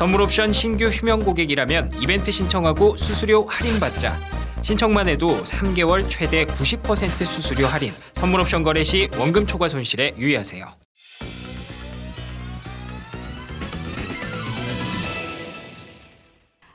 선물 옵션 신규 휴면 고객이라면 이벤트 신청하고 수수료 할인받자. 신청만 해도 3개월 최대 90% 수수료 할인. 선물 옵션 거래 시 원금 초과 손실에 유의하세요.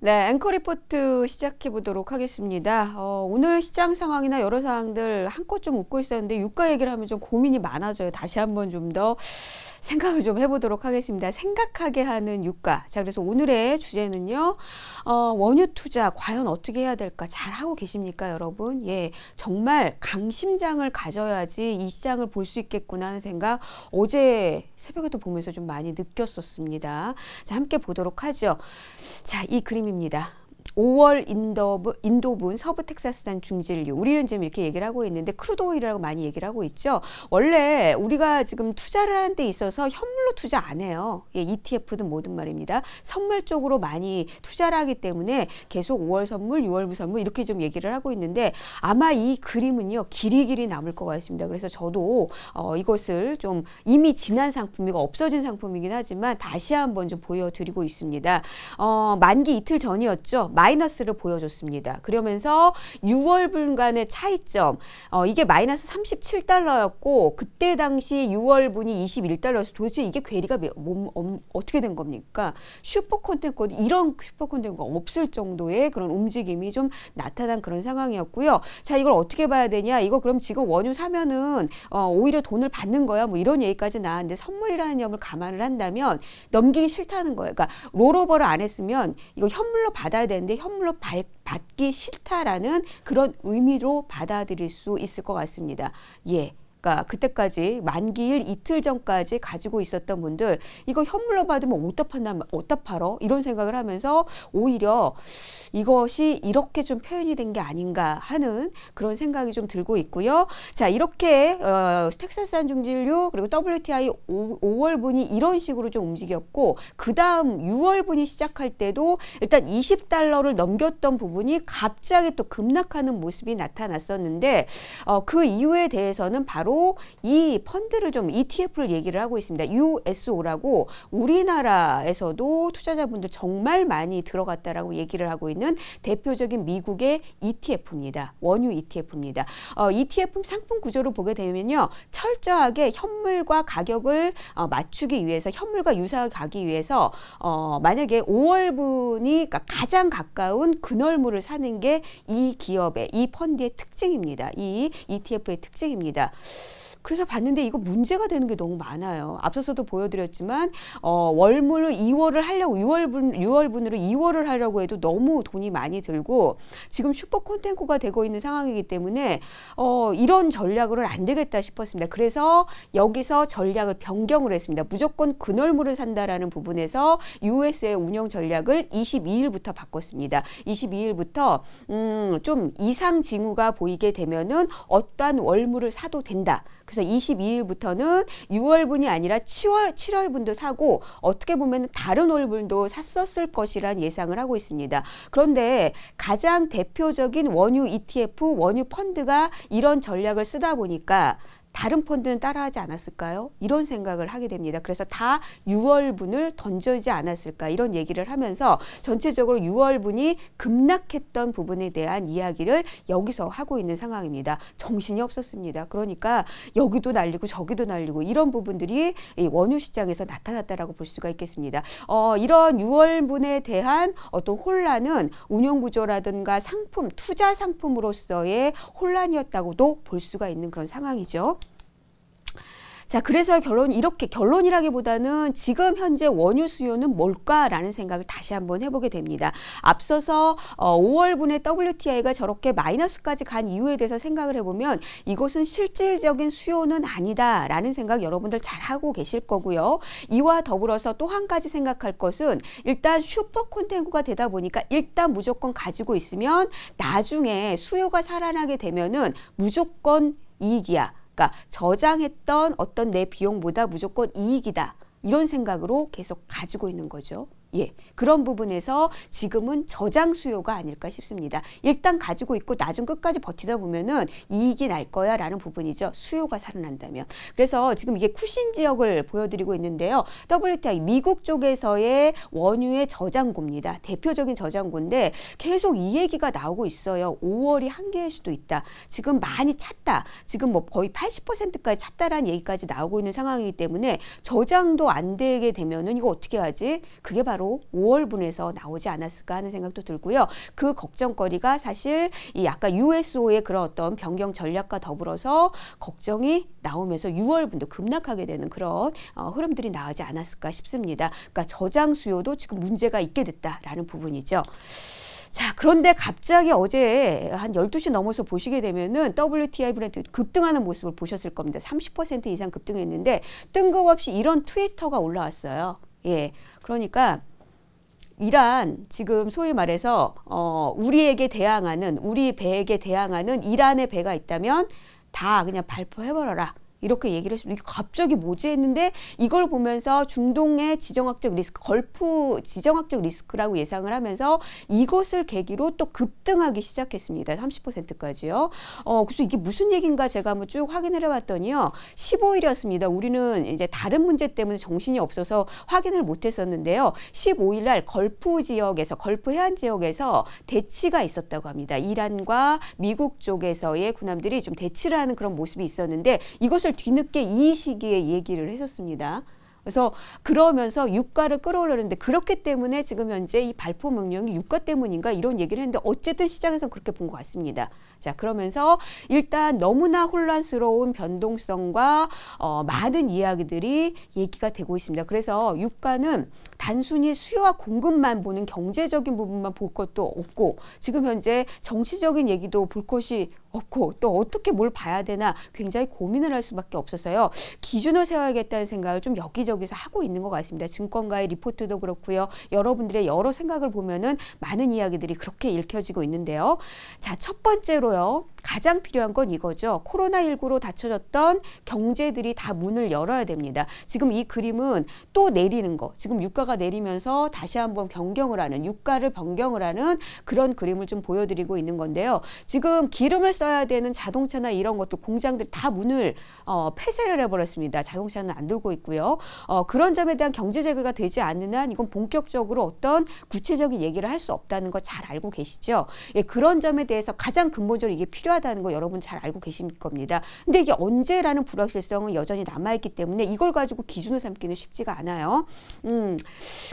네, 앵커 리포트 시작해 보도록 하겠습니다. 어, 오늘 시장 상황이나 여러 사항들 한껏 좀 웃고 있었는데 유가 얘기를 하면 좀 고민이 많아져요. 다시 한번 좀더 생각을 좀 해보도록 하겠습니다. 생각하게 하는 유가. 자, 그래서 오늘의 주제는요. 어, 원유 투자 과연 어떻게 해야 될까? 잘 하고 계십니까, 여러분? 예, 정말 강심장을 가져야지 이 시장을 볼 수 있겠구나 하는 생각 어제 새벽에도 보면서 좀 많이 느꼈었습니다. 자, 함께 보도록 하죠. 자, 이 그림입니다. 5월 인도분, 인도분 서부 텍사스산 중진류 우리는 지금 이렇게 얘기를 하고 있는데 크루드 오일이라고 많이 얘기를 하고 있죠. 원래 우리가 지금 투자를 하는 데 있어서 현물로 투자 안 해요. 예, ETF든 뭐든 말입니다. 선물 쪽으로 많이 투자를 하기 때문에 계속 5월 선물, 6월 선물 이렇게 좀 얘기를 하고 있는데 아마 이 그림은요. 길이 길이 남을 것 같습니다. 그래서 저도 어, 이것을 좀 이미 지난 상품이고 없어진 상품이긴 하지만 다시 한번 좀 보여드리고 있습니다. 어, 만기 이틀 전이었죠. 마이너스를 보여줬습니다. 그러면서 6월 분간의 차이점 어, 이게 마이너스 37달러였고 그때 당시 6월 분이 2 1달러였어 도대체 이게 괴리가 몸, 뭐, 어떻게 된 겁니까? 슈퍼 콘텐츠 이런 슈퍼 콘텐츠가 없을 정도의 그런 움직임이 좀 나타난 그런 상황이었고요. 자 이걸 어떻게 봐야 되냐? 이거 그럼 지금 원유 사면은 어, 오히려 돈을 받는 거야 뭐 이런 얘기까지 나왔는데 선물이라는 점을 감안을 한다면 넘기기 싫다는 거예요. 그러니까 롤오버를 안 했으면 이거 현물로 받아야 되는데 내 현물로 발, 받기 싫다라는 그런 의미로 받아들일 수 있을 것 같습니다. 예, 그러니까 그때까지 만기일 이틀 전까지 가지고 있었던 분들 이거 현물로 받으면 어디다 판단 어디다 팔어 이런 생각을 하면서 오히려 이것이 이렇게 좀 표현이 된 게 아닌가 하는 그런 생각이 좀 들고 있고요. 자 이렇게 어, 텍사스산 중질류 그리고 WTI 5, 5월 분이 이런 식으로 좀 움직였고 그 다음 6월 분이 시작할 때도 일단 20달러를 넘겼던 부분이 갑자기 또 급락하는 모습이 나타났었는데 어, 그 이유에 대해서는 바로 바로 이 펀드를 좀 ETF를 얘기를 하고 있습니다. USO라고 우리나라에서도 투자자분들 정말 많이 들어갔다라고 얘기를 하고 있는 대표적인 미국의 ETF입니다. 원유 ETF입니다. 어, ETF 상품 구조로 보게 되면요. 철저하게 현물과 가격을 어, 맞추기 위해서 현물과 유사하게 가기 위해서 어, 만약에 5월분이 그러니까 가장 가까운 근월물을 사는 게 이 기업의 이 펀드의 특징입니다. 이 ETF의 특징입니다. 그래서 봤는데 이거 문제가 되는 게 너무 많아요. 앞서서도 보여드렸지만 어, 월물로 2월을 하려고 6월분 6월분으로 2월을 하려고 해도 너무 돈이 많이 들고 지금 슈퍼 콘텐츠가 되고 있는 상황이기 때문에 어, 이런 전략으로는 안 되겠다 싶었습니다. 그래서 여기서 전략을 변경을 했습니다. 무조건 근월물을 산다라는 부분에서 US의 운영 전략을 22일부터 바꿨습니다. 22일부터 음, 좀 이상 징후가 보이게 되면은 어떠한 월물을 사도 된다. 그래서 22일부터는 6월분이 아니라 7월 7월분도 사고 어떻게 보면 다른 월분도 샀었을 것이란 예상을 하고 있습니다. 그런데 가장 대표적인 원유 ETF, 원유 펀드가 이런 전략을 쓰다 보니까 다른 펀드는 따라하지 않았을까요? 이런 생각을 하게 됩니다. 그래서 다 6월분을 던져지 않았을까 이런 얘기를 하면서 전체적으로 6월분이 급락했던 부분에 대한 이야기를 여기서 하고 있는 상황입니다. 정신이 없었습니다. 그러니까 여기도 날리고 저기도 날리고 이런 부분들이 원유 시장에서 나타났다라고 볼 수가 있겠습니다. 어, 이런 6월분에 대한 어떤 혼란은 운용 구조라든가 상품, 투자 상품으로서의 혼란이었다고도 볼 수가 있는 그런 상황이죠. 자, 그래서 결론 이렇게 결론이라기보다는 지금 현재 원유 수요는 뭘까라는 생각을 다시 한번 해보게 됩니다. 앞서서 어, 5월분의 WTI가 저렇게 마이너스까지 간 이유에 대해서 생각을 해보면 이것은 실질적인 수요는 아니다라는 생각 여러분들 잘 하고 계실 거고요. 이와 더불어서 또 한 가지 생각할 것은 일단 슈퍼 콘텐츠가 되다 보니까 일단 무조건 가지고 있으면 나중에 수요가 살아나게 되면은 무조건 이익이야. 그러니까 저장했던 어떤 내 비용보다 무조건 이익이다. 이런 생각으로 계속 가지고 있는 거죠. 예, 그런 부분에서 지금은 저장 수요가 아닐까 싶습니다. 일단 가지고 있고 나중 끝까지 버티다 보면은 이익이 날 거야 라는 부분이죠. 수요가 살아난다면. 그래서 지금 이게 쿠신 지역을 보여드리고 있는데요. WTI 미국 쪽에서의 원유의 저장고입니다. 대표적인 저장고인데 계속 이 얘기가 나오고 있어요. 5월이 한계일 수도 있다. 지금 많이 찼다. 지금 뭐 거의 80%까지 찼다라는 얘기까지 나오고 있는 상황이기 때문에 저장도 안 되게 되면은 이거 어떻게 하지? 그게 바로 바로 5월분에서 나오지 않았을까 하는 생각도 들고요. 그 걱정거리가 사실 이 아까 USO의 그런 어떤 변경 전략과 더불어서 걱정이 나오면서 6월분도 급락하게 되는 그런 어, 흐름들이 나오지 않았을까 싶습니다. 그러니까 저장 수요도 지금 문제가 있게 됐다라는 부분이죠. 자, 그런데 갑자기 어제 한 12시 넘어서 보시게 되면은 WTI 브랜드 급등하는 모습을 보셨을 겁니다. 30% 이상 급등했는데 뜬금없이 이런 트위터가 올라왔어요. 예. 그러니까 이란 지금 소위 말해서 어, 우리에게 대항하는 우리 배에게 대항하는 이란의 배가 있다면 다 그냥 발포해버려라. 이렇게 얘기를 했습니다. 이게 갑자기 뭐지 했는데 이걸 보면서 중동의 지정학적 리스크, 걸프 지정학적 리스크라고 예상을 하면서 이것을 계기로 또 급등하기 시작했습니다. 30%까지요. 어, 그래서 이게 무슨 얘기인가 제가 한번 쭉 확인을 해봤더니요. 15일이었습니다. 우리는 이제 다른 문제 때문에 정신이 없어서 확인을 못 했었는데요. 15일 날 걸프 지역에서 걸프 해안 지역에서 대치가 있었다고 합니다. 이란과 미국 쪽에서의 군함들이 좀 대치를 하는 그런 모습이 있었는데 이것을 뒤늦게 이 시기에 얘기를 했었습니다. 그래서 그러면서 유가를 끌어올렸는데 그렇기 때문에 지금 현재 이 발표 명령이 유가 때문인가 이런 얘기를 했는데 어쨌든 시장에서 그렇게 본 것 같습니다. 자, 그러면서 일단 너무나 혼란스러운 변동성과 어, 많은 이야기들이 얘기가 되고 있습니다. 그래서 유가는 단순히 수요와 공급만 보는 경제적인 부분만 볼 것도 없고 지금 현재 정치적인 얘기도 볼 것이 없고 또 어떻게 뭘 봐야 되나 굉장히 고민을 할 수밖에 없어서요. 기준을 세워야겠다는 생각을 좀 여기저기서 하고 있는 것 같습니다. 증권가의 리포트도 그렇고요. 여러분들의 여러 생각을 보면은 많은 이야기들이 그렇게 읽혀지고 있는데요. 자, 첫 번째로 있고요. 가장 필요한 건 이거죠. 코로나19로 닫혀졌던 경제들이 다 문을 열어야 됩니다. 지금 이 그림은 또 내리는 거. 지금 유가가 내리면서 다시 한번 변경을 하는 유가를 변경을 하는 그런 그림을 좀 보여드리고 있는 건데요. 지금 기름을 써야 되는 자동차나 이런 것도 공장들 다 문을 어, 폐쇄를 해버렸습니다. 자동차는 안 돌고 있고요. 어, 그런 점에 대한 경제 제재가 되지 않는 한 이건 본격적으로 어떤 구체적인 얘기를 할 수 없다는 거 잘 알고 계시죠. 예, 그런 점에 대해서 가장 근본적인 절대적으로 이게 필요하다는 거 여러분 잘 알고 계신 겁니다. 근데 이게 언제라는 불확실성은 여전히 남아있기 때문에 이걸 가지고 기준을 삼기는 쉽지가 않아요. 음,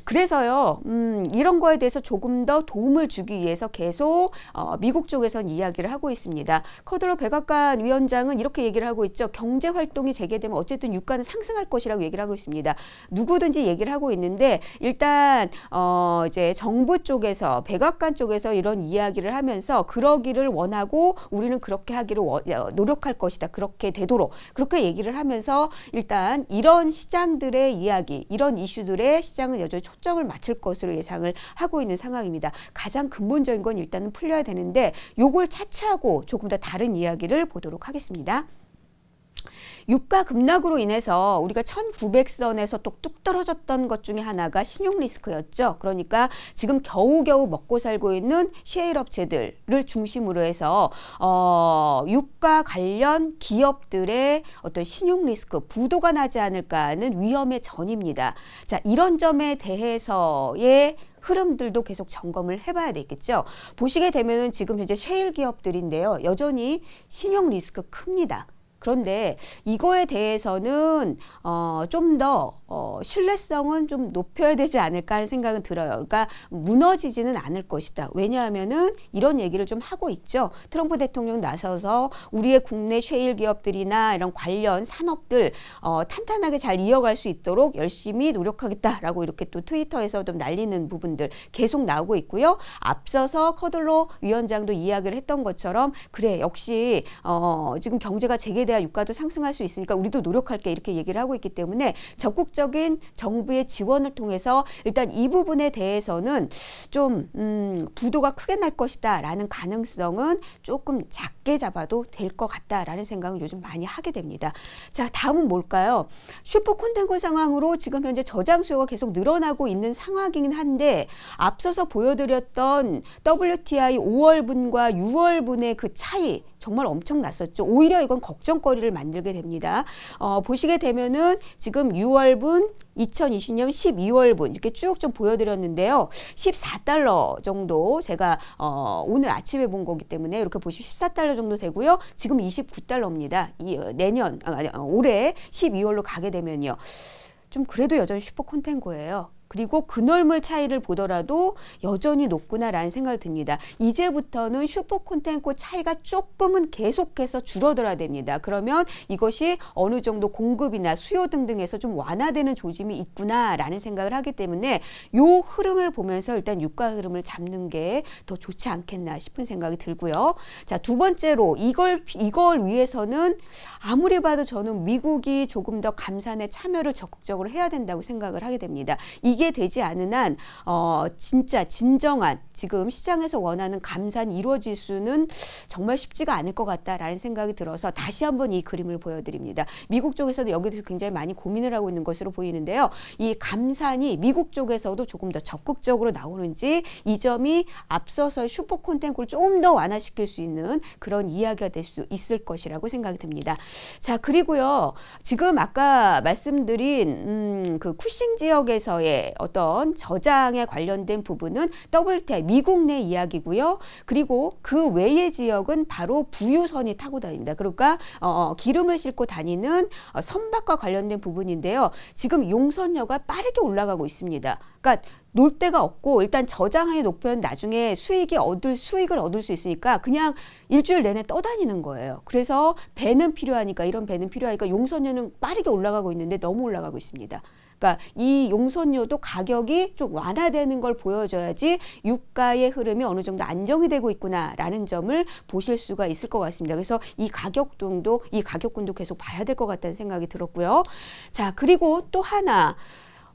그래서요, 음, 이런 거에 대해서 조금 더 도움을 주기 위해서 계속 어, 미국 쪽에선 이야기를 하고 있습니다. 커드로 백악관 위원장은 이렇게 얘기를 하고 있죠. 경제 활동이 재개되면 어쨌든 유가는 상승할 것이라고 얘기를 하고 있습니다. 누구든지 얘기를 하고 있는데 일단 어, 이제 정부 쪽에서 백악관 쪽에서 이런 이야기를 하면서 그러기를 원하고 하고 우리는 그렇게 하기로 노력할 것이다. 그렇게 되도록 그렇게 얘기를 하면서 일단 이런 시장들의 이야기, 이런 이슈들의 시장은 여전히 초점을 맞출 것으로 예상을 하고 있는 상황입니다. 가장 근본적인 건 일단은 풀려야 되는데 요걸 차치하고 조금 더 다른 이야기를 보도록 하겠습니다. 유가 급락으로 인해서 우리가 1900선에서 또 뚝 떨어졌던 것 중에 하나가 신용 리스크였죠. 그러니까 지금 겨우겨우 먹고 살고 있는 셰일 업체들을 중심으로 해서 어, 유가 관련 기업들의 어떤 신용 리스크 부도가 나지 않을까 하는 위험의 전입니다. 자, 이런 점에 대해서의 흐름들도 계속 점검을 해봐야 되겠죠. 보시게 되면은 지금 현재 셰일 기업들인데요. 여전히 신용 리스크 큽니다. 그런데 이거에 대해서는 어, 좀 더 어, 신뢰성은 좀 높여야 되지 않을까 하는 생각은 들어요. 그러니까 무너지지는 않을 것이다. 왜냐하면은 이런 얘기를 좀 하고 있죠. 트럼프 대통령 나서서 우리의 국내 쉐일 기업들이나 이런 관련 산업들 어, 탄탄하게 잘 이어갈 수 있도록 열심히 노력하겠다라고 이렇게 또 트위터에서 좀 날리는 부분들 계속 나오고 있고요. 앞서서 커들로 위원장도 이야기를 했던 것처럼 그래 역시 어, 지금 경제가 재개 대한 유가도 상승할 수 있으니까 우리도 노력할게 이렇게 얘기를 하고 있기 때문에 적극적인 정부의 지원을 통해서 일단 이 부분에 대해서는 좀 음, 부도가 크게 날 것이다라는 가능성은 조금 작게 잡아도 될 것 같다라는 생각을 요즘 많이 하게 됩니다. 자 다음은 뭘까요? 슈퍼 콘텐츠 상황으로 지금 현재 저장 수요가 계속 늘어나고 있는 상황이긴 한데 앞서서 보여드렸던 WTI 5월분과 6월분의 그 차이 정말 엄청났었죠. 오히려 이건 걱정거리를 만들게 됩니다. 어, 보시게 되면은 지금 6월분 2020년 12월분 이렇게 쭉 좀 보여드렸는데요. 14달러 정도 제가 어, 오늘 아침에 본 거기 때문에 이렇게 보시면 14달러 정도 되고요. 지금 29달러입니다. 이, 어, 내년, 아, 올해 12월로 가게 되면요. 좀 그래도 여전히 슈퍼 콘텐츠예요 그리고 그월물 차이를 보더라도 여전히 높구나라는 생각이 듭니다. 이제부터는 슈퍼 콘텐코 차이가 조금은 계속해서 줄어들어야 됩니다. 그러면 이것이 어느 정도 공급이나 수요 등등에서 좀 완화되는 조짐이 있구나라는 생각을 하기 때문에 요 흐름을 보면서 일단 유가 흐름을 잡는 게 더 좋지 않겠나 싶은 생각이 들고요. 자, 두 번째로 이걸 이걸 위해서는 아무리 봐도 저는 미국이 조금 더 감산에 참여를 적극적으로 해야 된다고 생각을 하게 됩니다. 이 이게 되지 않은 한 어, 진짜 진정한 지금 시장에서 원하는 감산 이루어질 수는 정말 쉽지가 않을 것 같다라는 생각이 들어서 다시 한번 이 그림을 보여드립니다. 미국 쪽에서도 여기에 대해서 굉장히 많이 고민을 하고 있는 것으로 보이는데요. 이 감산이 미국 쪽에서도 조금 더 적극적으로 나오는지 이 점이 앞서서 슈퍼 콘텐츠를 조금 더 완화시킬 수 있는 그런 이야기가 될 수 있을 것이라고 생각이 듭니다. 자 그리고요 지금 아까 말씀드린 음, 그 쿠싱 지역에서의 어떤 저장에 관련된 부분은 더블탭 미국 내 이야기고요. 그리고 그 외의 지역은 바로 부유선이 타고 다닙니다. 그러니까 어, 어 기름을 싣고 다니는 어, 선박과 관련된 부분인데요. 지금 용선료가 빠르게 올라가고 있습니다. 그러니까 놀 데가 없고 일단 저장해 높으면 나중에 수익이 얻을 수익을 얻을 수 있으니까 그냥 일주일 내내 떠다니는 거예요. 그래서 배는 필요하니까 이런 배는 필요하니까 용선료는 빠르게 올라가고 있는데 너무 올라가고 있습니다. 그러니까 이 용선료도 가격이 좀 완화되는 걸 보여줘야지 유가의 흐름이 어느 정도 안정이 되고 있구나라는 점을 보실 수가 있을 것 같습니다. 그래서 이 가격등도 이 가격군도 계속 봐야 될 것 같다는 생각이 들었고요. 자 그리고 또 하나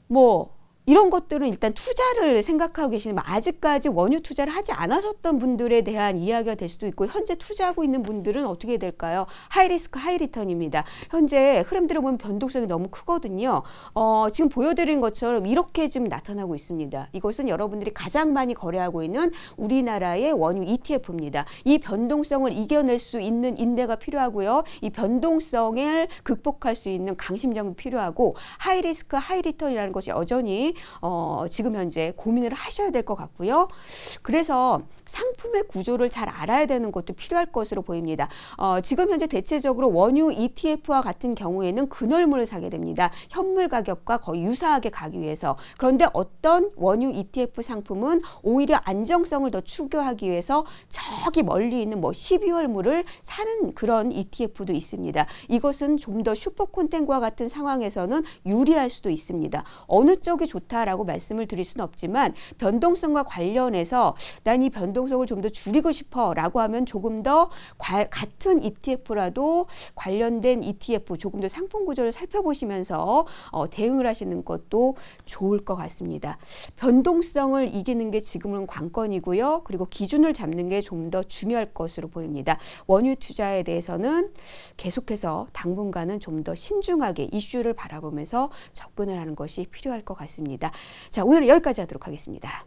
뭐 이런 것들은 일단 투자를 생각하고 계시는 아직까지 원유 투자를 하지 않았었던 분들에 대한 이야기가 될 수도 있고 현재 투자하고 있는 분들은 어떻게 될까요? 하이리스크 하이리턴입니다. 현재 흐름들을 보면 변동성이 너무 크거든요. 어, 지금 보여드린 것처럼 이렇게 지금 나타나고 있습니다. 이것은 여러분들이 가장 많이 거래하고 있는 우리나라의 원유 ETF입니다. 이 변동성을 이겨낼 수 있는 인내가 필요하고요. 이 변동성을 극복할 수 있는 강심력이 필요하고 하이리스크 하이리턴이라는 것이 여전히 어, 지금 현재 고민을 하셔야 될 것 같고요. 그래서 상품의 구조를 잘 알아야 되는 것도 필요할 것으로 보입니다. 어, 지금 현재 대체적으로 원유 ETF와 같은 경우에는 근월물을 사게 됩니다. 현물 가격과 거의 유사하게 가기 위해서. 그런데 어떤 원유 ETF 상품은 오히려 안정성을 더 추구하기 위해서 저기 멀리 있는 뭐 12월물을 사는 그런 ETF도 있습니다. 이것은 좀 더 슈퍼콘텐과 같은 상황에서는 유리할 수도 있습니다. 어느 쪽이 좋다 좋다라고 말씀을 드릴 수는 없지만 변동성과 관련해서 난 이 변동성을 좀 더 줄이고 싶어라고 하면 조금 더 과, 같은 ETF라도 관련된 ETF 조금 더 상품 구조를 살펴보시면서 어, 대응을 하시는 것도 좋을 것 같습니다. 변동성을 이기는 게 지금은 관건이고요. 그리고 기준을 잡는 게 좀 더 중요할 것으로 보입니다. 원유 투자에 대해서는 계속해서 당분간은 좀 더 신중하게 이슈를 바라보면서 접근을 하는 것이 필요할 것 같습니다. 있습니다. 자, 오늘 은 여기까지 하도록 하겠습니다.